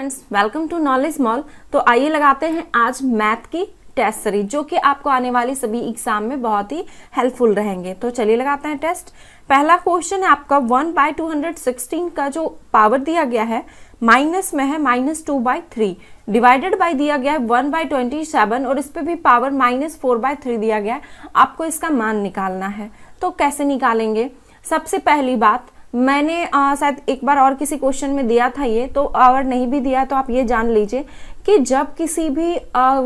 friends welcome to Knowledge Mall तो आइए लगाते हैं आज मैथ की टेस्ट सीरीज जो कि आपको आने वाली सभी एग्जाम में बहुत ही हेल्पफुल रहेंगे तो चलिए लगाते हैं टेस्ट पहला क्वेश्चन है आपका one by two hundred sixteen का जो पावर दिया गया है माइनस में है minus two by three divided by दिया गया है वन बाई ट्वेंटी सेवन और इस पर भी power minus four by three दिया गया है आपको इसका मान निकालना है तो कैसे निकालेंगे सबसे पहली बात मैंने शायद एक बार और किसी क्वेश्चन में दिया था ये तो और नहीं भी दिया तो आप ये जान लीजिए कि जब किसी भी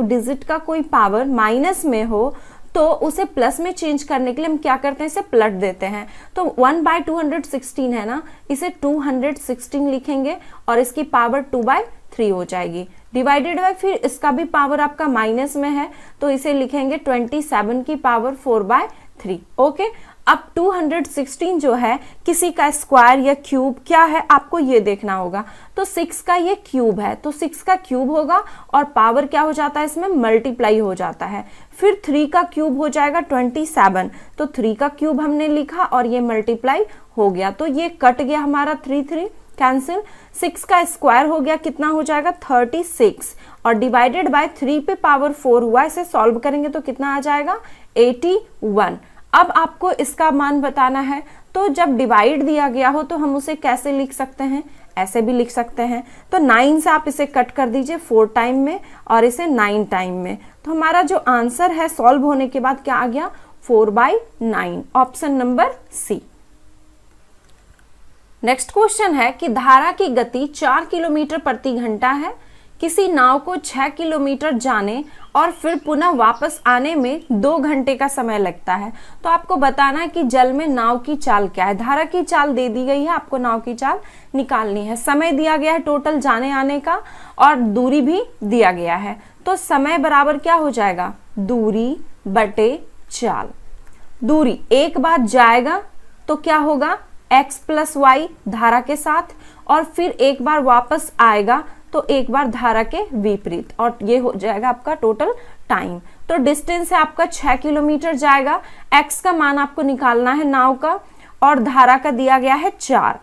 डिजिट का कोई पावर माइनस में हो तो उसे प्लस में चेंज करने के लिए हम क्या करते हैं इसे प्लट देते हैं तो one by two hundred sixteen है ना इसे टू हंड्रेड सिक्सटीन लिखेंगे और इसकी पावर टू बाय थ्री हो जाएगी डिवाइडेड बाय फिर इसका भी पावर आपका माइनस में है तो इसे लिखेंगे ट्वेंटी सेवन की power four by three okay अब 216 जो है किसी का स्क्वायर या क्यूब क्या है आपको ये देखना होगा तो सिक्स का ये क्यूब है तो सिक्स का क्यूब होगा और पावर क्या हो जाता है इसमें मल्टीप्लाई हो जाता है फिर थ्री का क्यूब हो जाएगा ट्वेंटी सेवन तो थ्री का क्यूब हमने लिखा और ये मल्टीप्लाई हो गया तो ये कट गया हमारा थ्री थ्री कैंसिल सिक्स का स्क्वायर हो गया कितना हो जाएगा थर्टी सिक्स और डिवाइडेड बाय थ्री पे पावर फोर हुआ इसे सॉल्व करेंगे तो कितना आ जाएगा एटी वन अब आपको इसका मान बताना है तो जब डिवाइड दिया गया हो तो हम उसे कैसे लिख सकते हैं ऐसे भी लिख सकते हैं तो नाइन से आप इसे कट कर दीजिए फोर टाइम में और इसे नाइन टाइम में तो हमारा जो आंसर है सॉल्व होने के बाद क्या आ गया four by nine option number C next question है कि धारा की गति चार किलोमीटर प्रति घंटा है किसी नाव को छह किलोमीटर जाने और फिर पुनः वापस आने में दो घंटे का समय लगता है तो आपको बताना है कि जल में नाव की चाल क्या है धारा की चाल दे दी गई है आपको नाव की चाल निकालनी है समय दिया गया है टोटल जाने आने का और दूरी भी दिया गया है तो समय बराबर क्या हो जाएगा दूरी बटे चाल दूरी एक बार जाएगा तो क्या होगा एक्स प्लस वाई धारा के साथ और फिर एक बार वापस आएगा तो एक बार धारा के विपरीत और ये हो जाएगा आपका टोटल टाइम तो डिस्टेंस है आपका छः किलोमीटर जाएगा एक्स का मान आपको निकालना है नाव का और धारा का दिया गया है चार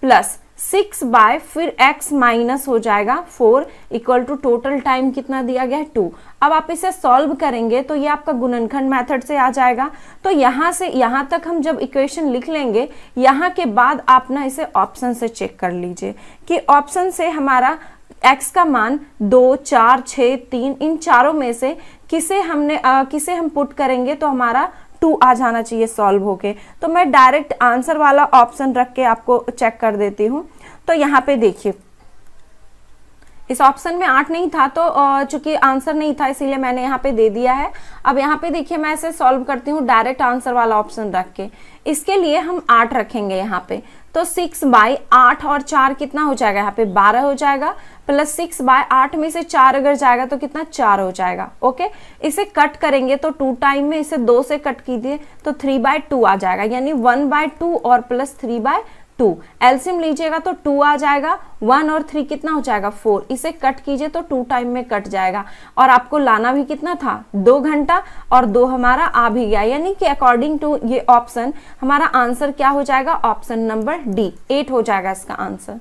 प्लस सिक्स बाय फिर एक्स माइनस हो जाएगा four equal to total time कितना दिया गया है टू अब आप इसे सॉल्व करेंगे तो ये आपका गुणनखंड मेथड से आ जाएगा तो यहां से यहां तक हम जब इक्वेशन लिख लेंगे यहां के बाद आप ना इसे ऑप्शन से चेक कर लीजिए कि ऑप्शन से हमारा x का मान दो चार छ तीन इन चारों में से किसे हमने आ, किसे हम पुट करेंगे तो हमारा टू आ जाना चाहिए सॉल्व होके तो मैं डायरेक्ट आंसर वाला ऑप्शन रख के आपको चेक कर देती हूँ तो यहाँ पे देखिए इस ऑप्शन में आठ नहीं था तो चूंकि आंसर नहीं था इसीलिए मैंने यहाँ पे दे दिया है अब यहाँ पे देखिए मैं इसे सॉल्व करती हूँ डायरेक्ट आंसर वाला ऑप्शन रख के इसके लिए हम आठ रखेंगे यहाँ पे तो सिक्स बाई आठ और चार कितना हो जाएगा यहाँ पे बारह हो जाएगा प्लस सिक्स बाय आठ में से चार अगर जाएगा तो कितना चार हो जाएगा ओके इसे कट करेंगे तो टू टाइम में इसे दो से कट कीजिए तो थ्री बाय टू आ जाएगा यानी वन बाय टू और प्लस थ्री बाय टू एल्सियम लीजिएगा तो टू आ जाएगा वन और थ्री कितना हो जाएगा फोर इसे कट कीजिए तो टू टाइम में कट जाएगा और आपको लाना भी कितना था दो घंटा और दो हमारा आ भी गया यानी कि अकॉर्डिंग टू ये ऑप्शन हमारा आंसर क्या हो जाएगा ऑप्शन नंबर डी एट हो जाएगा इसका आंसर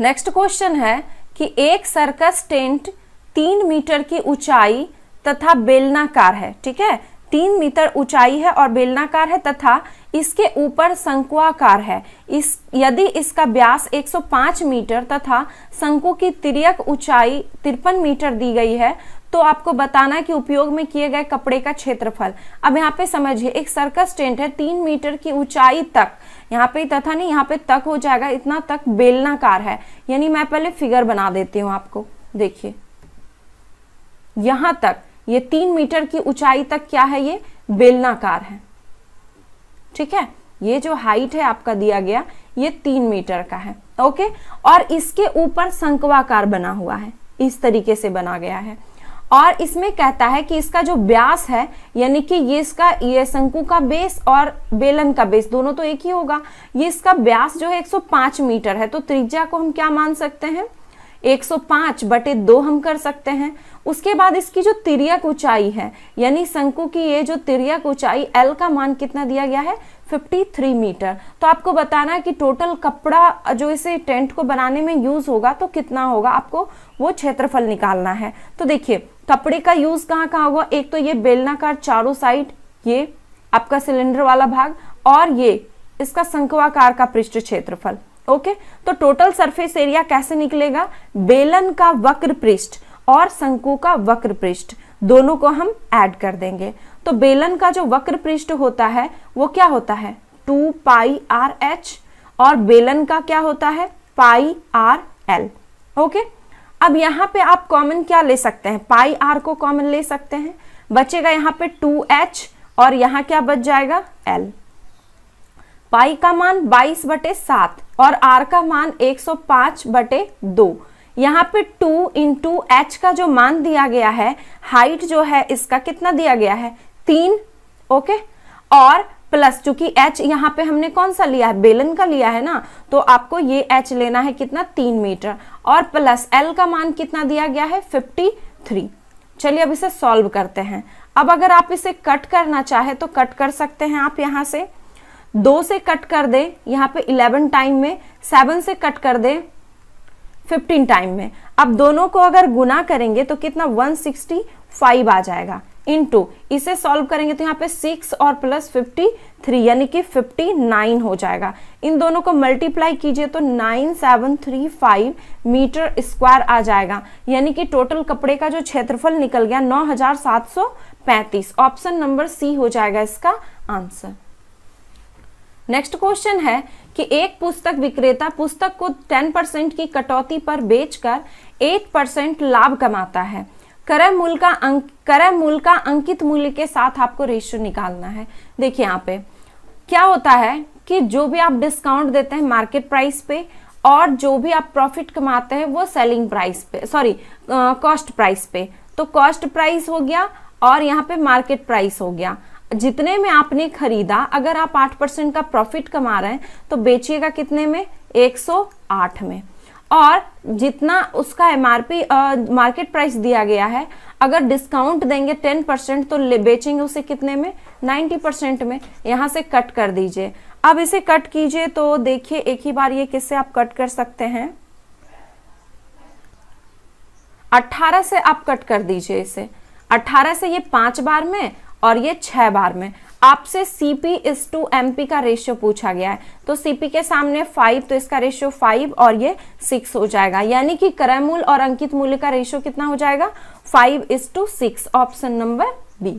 नेक्स्ट क्वेश्चन है कि एक सर्कस टेंट तीन मीटर की ऊंचाई तथा बेलनाकार है ठीक है तीन मीटर ऊंचाई है और बेलनाकार है तथा इसके ऊपर शंकुआकार है इस यदि इसका व्यास 105 मीटर तथा शंकु की तिरक ऊंचाई तिरपन मीटर दी गई है तो आपको बताना कि उपयोग में किए गए कपड़े का क्षेत्रफल अब यहाँ पे समझिए एक सर्कस टेंट है तीन मीटर की ऊंचाई तक यहाँ पे तथा नहीं यहाँ पे तक हो जाएगा इतना तक बेलनाकार है यानी मैं पहले फिगर बना देती हूँ आपको देखिए यहां तक ये तीन मीटर की ऊंचाई तक क्या है ये बेलनाकार है ठीक है ये जो हाइट है आपका दिया गया ये तीन मीटर का है ओके और इसके ऊपर संकवाकार बना हुआ है इस तरीके से बना गया है और इसमें कहता है कि इसका जो ब्यास है यानी कि ये इसका ये शंकु का बेस और बेलन का बेस दोनों तो एक ही होगा ये इसका ब्यास जो है 105 मीटर है तो त्रिज्या को हम क्या मान सकते हैं 105 बटे दो हम कर सकते हैं उसके बाद इसकी जो तिरक ऊंचाई है यानी शंकु की ये जो तिरक ऊंचाई एल का मान कितना दिया गया है 53 मीटर तो आपको बताना है कि टोटल कपड़ा जो इसे टेंट को बनाने में यूज होगा तो कितना होगा आपको वो क्षेत्रफल निकालना है तो देखिए कपड़े का यूज कहाँ कहाँ होगा एक तो ये बेलनाकार चारों साइड ये आपका सिलेंडर वाला भाग और ये इसका शंकुआकार का पृष्ठ क्षेत्रफल ओके तो टोटल सरफेस एरिया कैसे निकलेगा बेलन का वक्र पृष्ठ और शंकु का वक्र पृष्ठ दोनों को हम ऐड कर देंगे तो बेलन का जो वक्र पृष्ठ होता है वो क्या होता है टू पाई आर एच और बेलन का क्या होता है पाई आर एल ओके अब यहां पे आप कॉमन क्या ले सकते हैं पाई आर को कॉमन ले सकते हैं बचेगा यहाँ पे टू एच और यहां क्या बच जाएगा एल पाई का मान 22 बटे सात और आर का मान 105 बटे दो यहाँ पे 2 इंटू एच का जो मान दिया गया है हाइट जो है इसका कितना दिया गया है तीन ओके और प्लस चूंकि एच यहाँ पे हमने कौन सा लिया है बेलन का लिया है ना तो आपको ये एच लेना है कितना तीन मीटर और प्लस एल का मान कितना दिया गया है फिफ्टी थ्री चलिए अब इसे सॉल्व करते हैं अब अगर आप इसे कट करना चाहे तो कट कर सकते हैं आप यहाँ से दो से कट कर दें यहाँ पे इलेवन टाइम में सेवन से कट कर दें फिफ्टीन टाइम में अब दोनों को अगर गुना करेंगे तो कितना वन सिक्सटी फाइव आ जाएगा इन टू इसे सॉल्व करेंगे तो यहाँ पे सिक्स और प्लस फिफ्टी थ्री यानी कि फिफ्टी नाइन हो जाएगा इन दोनों को मल्टीप्लाई कीजिए तो nine seven three five metre square आ जाएगा यानी कि टोटल कपड़े का जो क्षेत्रफल निकल गया नौ हजार सात सौ पैंतीस ऑप्शन नंबर सी हो जाएगा इसका आंसर नेक्स्ट क्वेश्चन है कि एक पुस्तक विक्रेता पुस्तक को 10 परसेंट की कटौती पर बेचकर 8 परसेंट लाभ कमाता है क्रय मूल का अंक क्रय मूल का अंकित मूल्य के साथ आपको रेशियो निकालना है देखिए यहाँ पे क्या होता है कि जो भी आप डिस्काउंट देते हैं मार्केट प्राइस पे और जो भी आप प्रॉफिट कमाते हैं वो सेलिंग प्राइस पे सॉरी कॉस्ट प्राइस पे तो कॉस्ट प्राइस हो गया और यहाँ पे मार्केट प्राइस हो गया जितने में आपने खरीदा अगर आप आठ परसेंट का प्रॉफिट कमा रहे हैं तो बेचिएगा कितने में 108 में और जितना उसका एम मार्केट प्राइस दिया गया है अगर डिस्काउंट देंगे टेन परसेंट तो बेचेंगे उसे कितने में नाइन्टी परसेंट में यहाँ से कट कर दीजिए अब इसे कट कीजिए तो देखिए एक ही बार ये किससे आप कट कर सकते हैं 18 से आप कट कर दीजिए इसे 18 से ये पांच बार में और ये छह बार में आपसे C P is to M P का रेशियो पूछा गया है तो सीपी के सामने फाइव तो इसका रेशियो फाइव और ये सिक्स हो जाएगा यानी कि क्रय मूल्य और अंकित मूल्य का रेशियो कितना हो जाएगा five is to six option number B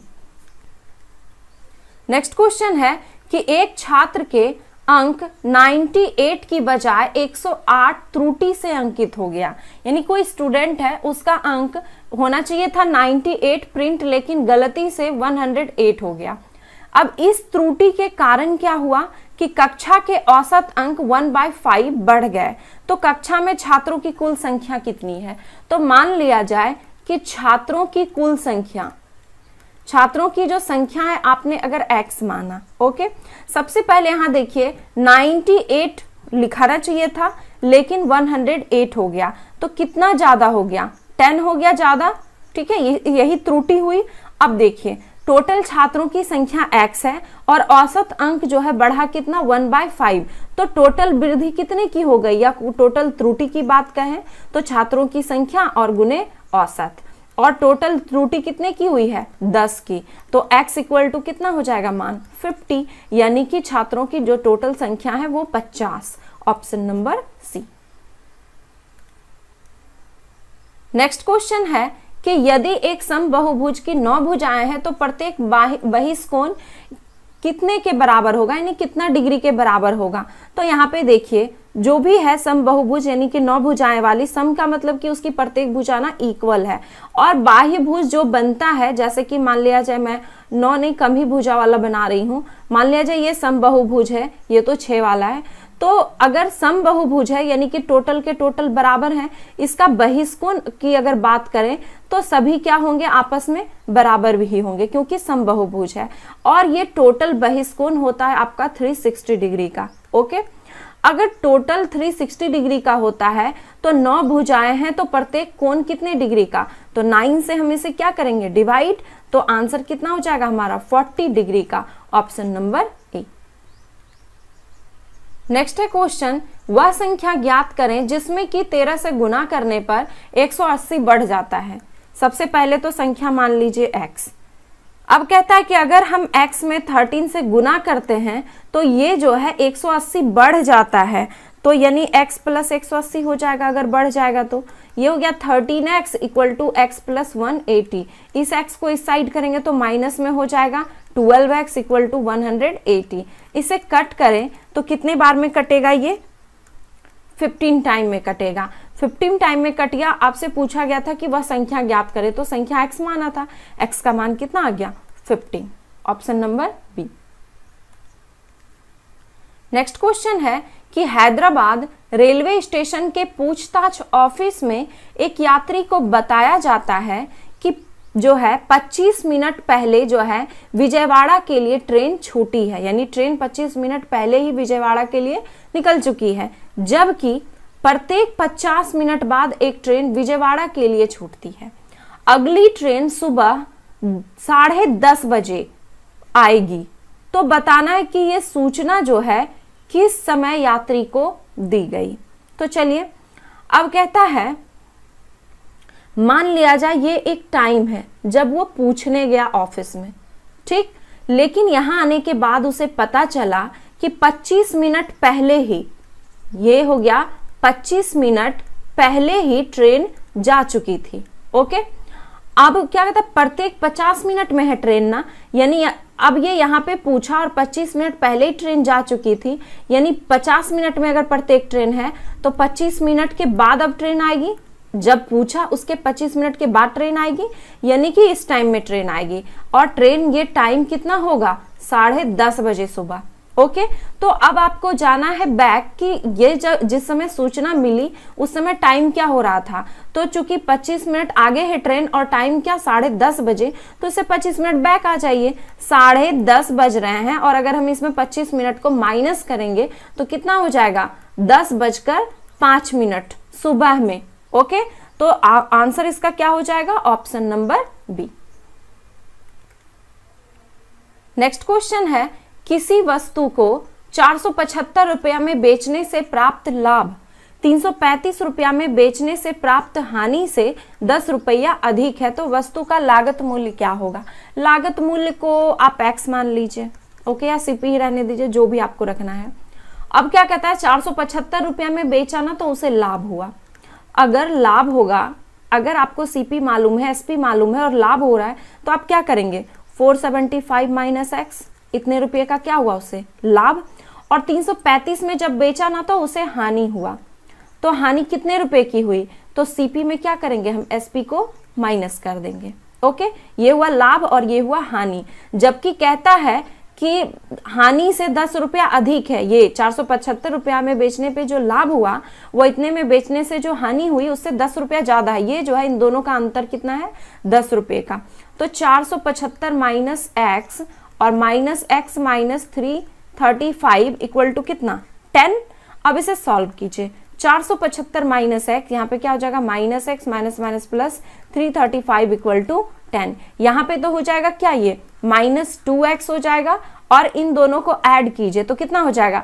next question है कि एक छात्र के अंक 98 की बजाय 108 त्रुटि से अंकित हो गया यानी कोई स्टूडेंट है उसका अंक होना चाहिए था 98 प्रिंट लेकिन गलती से 108 हो गया अब इस त्रुटि के कारण क्या हुआ कि कक्षा के औसत अंक 1 बाय फाइव बढ़ गए तो कक्षा में छात्रों की कुल संख्या कितनी है तो मान लिया जाए कि छात्रों की कुल संख्या छात्रों की जो संख्या है आपने अगर x माना ओके सबसे पहले यहां देखिए 98 लिखाना चाहिए था लेकिन 108 हो गया तो कितना ज़्यादा हो गया टेन हो गया ज़्यादा ठीक है यही त्रुटि हुई अब देखिए टोटल छात्रों की संख्या x है और औसत अंक जो है बढ़ा कितना वन बाय फाइव तो टोटल वृद्धि कितने की हो गई या टोटल त्रुटि की बात कहें तो छात्रों की संख्या और गुने औसत और टोटल त्रुटि कितने की हुई है 10 की तो x इक्वल टू कितना हो जाएगा मान 50 यानी कि छात्रों की जो टोटल संख्या है वो 50 option number C next question है कि यदि एक सम बहुभुज की नौ भुजाएं हैं तो प्रत्येक बहिष्कोण कितने के बराबर होगा यानी कितना डिग्री के बराबर होगा तो यहाँ पे देखिए जो भी है सम बहुभुज यानी कि नौ भुजाएं वाली सम का मतलब कि उसकी प्रत्येक भुजा ना इक्वल है और बाह्य भुज जो बनता है जैसे कि मान लिया जाए मैं नौ नहीं कम ही भुजा वाला बना रही हूँ मान लिया जाए ये सम बहुभुज है ये तो छः वाला है तो अगर सम बहुभुज है यानी कि टोटल के टोटल बराबर हैं इसका बहिष्कोण की अगर बात करें तो सभी क्या होंगे आपस में बराबर भी होंगे क्योंकि सम बहुभुज है और ये टोटल बहिष्कोण होता है आपका 360 डिग्री का ओके अगर टोटल 360 डिग्री का होता है तो नौ भुजाएं हैं तो प्रत्येक कोण कितने डिग्री का तो नाइन से हम इसे क्या करेंगे डिवाइड तो आंसर कितना हो जाएगा हमारा 40 डिग्री का ऑप्शन नंबर नेक्स्ट है क्वेश्चन वह संख्या ज्ञात करें जिसमें कि 13 से गुना करने पर 180 बढ़ जाता है सबसे पहले तो संख्या मान लीजिए x अब कहता है कि अगर हम x में 13 से गुना करते हैं तो ये जो है 180 बढ़ जाता है तो यानी x प्लस एक हो जाएगा अगर बढ़ जाएगा तो ये हो गया thirteen X equal to X plus one eighty इस एक्स को इस साइड करेंगे तो माइनस में हो जाएगा twelve X equal to one hundred eighty इसे कट करें तो कितने बार में कटेगा ये फिफ्टीन टाइम में कटेगा फिफ्टीन टाइम में कट गया आपसे पूछा गया था कि वह संख्या ज्ञात करे तो संख्या एक्स माना था एक्स का मान कितना आ गया fifteen option number B next question है कि हैदराबाद रेलवे स्टेशन के पूछताछ ऑफिस में एक यात्री को बताया जाता है कि जो है 25 मिनट पहले जो है विजयवाड़ा के लिए ट्रेन छूटी है यानी ट्रेन 25 मिनट पहले ही विजयवाड़ा के लिए निकल चुकी है जबकि प्रत्येक 50 मिनट बाद एक ट्रेन विजयवाड़ा के लिए छूटती है अगली ट्रेन सुबह साढ़े दस बजे आएगी तो बताना है कि ये सूचना जो है किस समय यात्री को दी गई तो चलिए अब कहता है मान लिया जाए ये एक टाइम है जब वो पूछने गया ऑफिस में ठीक लेकिन यहां आने के बाद उसे पता चला कि 25 मिनट पहले ही ये हो गया 25 मिनट पहले ही ट्रेन जा चुकी थी ओके अब क्या कहते हैं प्रत्येक 50 मिनट में है ट्रेन ना यानी अब ये यहाँ पे पूछा और 25 मिनट पहले ही ट्रेन जा चुकी थी यानी 50 मिनट में अगर प्रत्येक ट्रेन है तो 25 मिनट के बाद अब ट्रेन आएगी जब पूछा उसके 25 मिनट के बाद ट्रेन आएगी यानी कि इस टाइम में ट्रेन आएगी और ट्रेन ये टाइम कितना होगा साढ़े दस बजे सुबह ओके तो अब आपको जाना है बैक कि ये जिस समय सूचना मिली उस समय टाइम क्या हो रहा था तो चूंकि 25 मिनट आगे है ट्रेन और टाइम क्या साढ़े दस बजे तो इसे 25 मिनट बैक आ जाइए साढ़े दस बज रहे हैं और अगर हम इसमें 25 मिनट को माइनस करेंगे तो कितना हो जाएगा दस बजकर पांच मिनट सुबह में ओके तो आ, आंसर इसका क्या हो जाएगा option number B next question है किसी वस्तु को चार रुपया में बेचने से प्राप्त लाभ तीन रुपया में बेचने से प्राप्त हानि से दस रुपया अधिक है तो वस्तु का लागत मूल्य क्या होगा लागत मूल्य को आप एक्स मान लीजिए ओके या सीपी ही e रहने दीजिए जो भी आपको रखना है अब क्या कहता है चार रुपया में बेचा ना तो उसे लाभ हुआ अगर लाभ होगा अगर आपको सीपी मालूम है एसपी मालूम है और लाभ हो रहा है तो आप क्या करेंगे four seventy five minus X इतने रुपये का क्या हुआ उसे लाभ और 335 में जब बेचा ना तो उसे हानि हुआ तो हानि कितने रुपए की हुई तो सीपी में क्या करेंगे हम एसपी को माइनस कर देंगे ओके ये हुआ लाभ और ये हुआ हानि जबकि कहता है कि हानि से दस रुपया अधिक है ये चार सौ पचहत्तर रुपया में बेचने पे जो लाभ हुआ वो इतने में बेचने से जो हानि हुई उससे दस रुपया ज्यादा है ये जो है इन दोनों का अंतर कितना है दस रुपये का तो चार सौ पचहत्तर माइनस एक्स और minus X minus three thirty five equal to कितना टेन अब इसे सॉल्व कीजिए चार सौ पचहत्तर माइनस एक्स यहाँ पे क्या हो जाएगा minus X minus minus plus three thirty five equal to ten यहाँ पे तो हो जाएगा क्या ये माइनस टू एक्स हो जाएगा और इन दोनों को ऐड कीजिए तो कितना हो जाएगा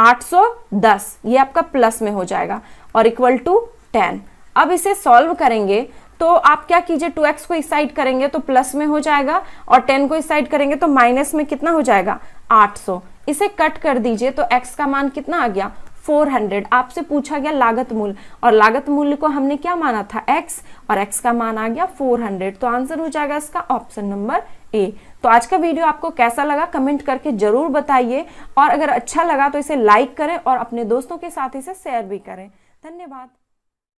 810 ये आपका प्लस में हो जाएगा और इक्वल टू 10 अब इसे सॉल्व करेंगे तो आप क्या कीजिए टू एक्स को इस साइड करेंगे तो प्लस में हो जाएगा और टेन को इस साइड करेंगे तो माइनस में कितना हो जाएगा आठ सौ इसे कट कर दीजिए तो एक्स का मान कितना आ गया 400 आपसे पूछा गया लागत मूल्य और लागत मूल्य को हमने क्या माना था x और x का मान आ गया 400 तो आंसर हो जाएगा इसका ऑप्शन नंबर ए तो आज का वीडियो आपको कैसा लगा कमेंट करके जरूर बताइए और अगर अच्छा लगा तो इसे लाइक करें और अपने दोस्तों के साथ इसे शेयर भी करें धन्यवाद